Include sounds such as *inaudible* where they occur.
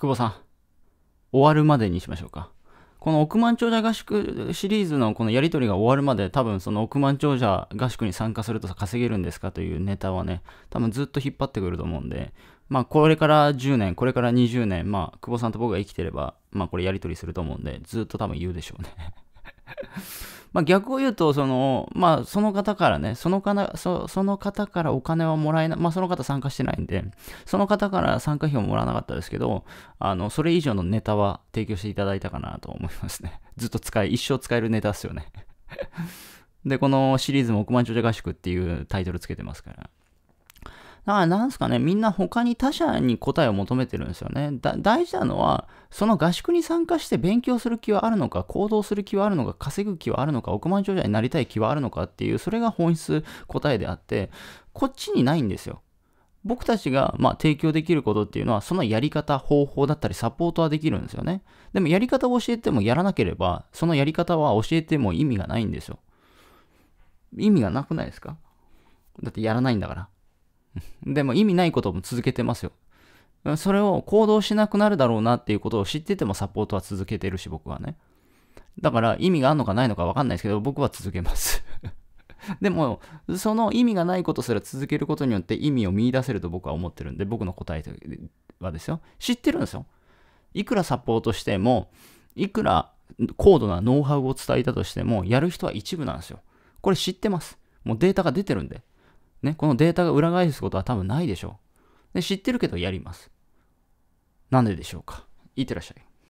久保さん、終わるまでにしましょうか。この億万長者合宿シリーズのこのやりとりが終わるまで多分その億万長者合宿に参加すると稼げるんですかというネタはね、多分ずっと引っ張ってくると思うんで、まあこれから10年、これから20年、まあ久保さんと僕が生きてれば、まあこれやりとりすると思うんで、ずっと多分言うでしょうねまあ、逆を言うと、その、まあ、その方からね、その方そその方からお金はもらえない、まあ、その方参加してないんで、その方から参加費をもらわなかったですけど、あの、それ以上のネタは提供していただいたかなと思いますね。*laughs* ずっと使い、一生使えるネタっすよね *laughs* で、このシリーズも億万長者合宿っていうタイトルつけてますから。だからなんすかね、みんな他に他者に答えを求めてるんですよね。大事なのは、その合宿に参加して勉強する気はあるのか、行動する気はあるのか、稼ぐ気はあるのか、億万長者になりたい気はあるのかっていう、それが本質答えであって、こっちにないんですよ。僕たちがま提供できることっていうのは、そのやり方、方法だったり、サポートはできるんですよね。でも、やり方を教えてもやらなければ、そのやり方は教えても意味がないんですよ。意味がなくないですかだってやらないんだから。でも意味ないことも続けてますよ。それを行動しなくなるだろうなっていうことを知っててもサポートは続けてるし、僕はね。だから意味があるのかないのかわかんないですけど、僕は続けます *laughs* でも、その意味がないことすら続けることによって意味を見出せると僕は思ってるんで、僕の答えはですよ。知ってるんですよ。いくらサポートしても、いくら高度なノウハウを伝えたとしても、やる人は一部なんですよ。これ知ってます。もうデータが出てるんで。ね、このデータが裏返すことは多分ないでしょう。で知ってるけどやります。なんででしょうかいってらっしゃい。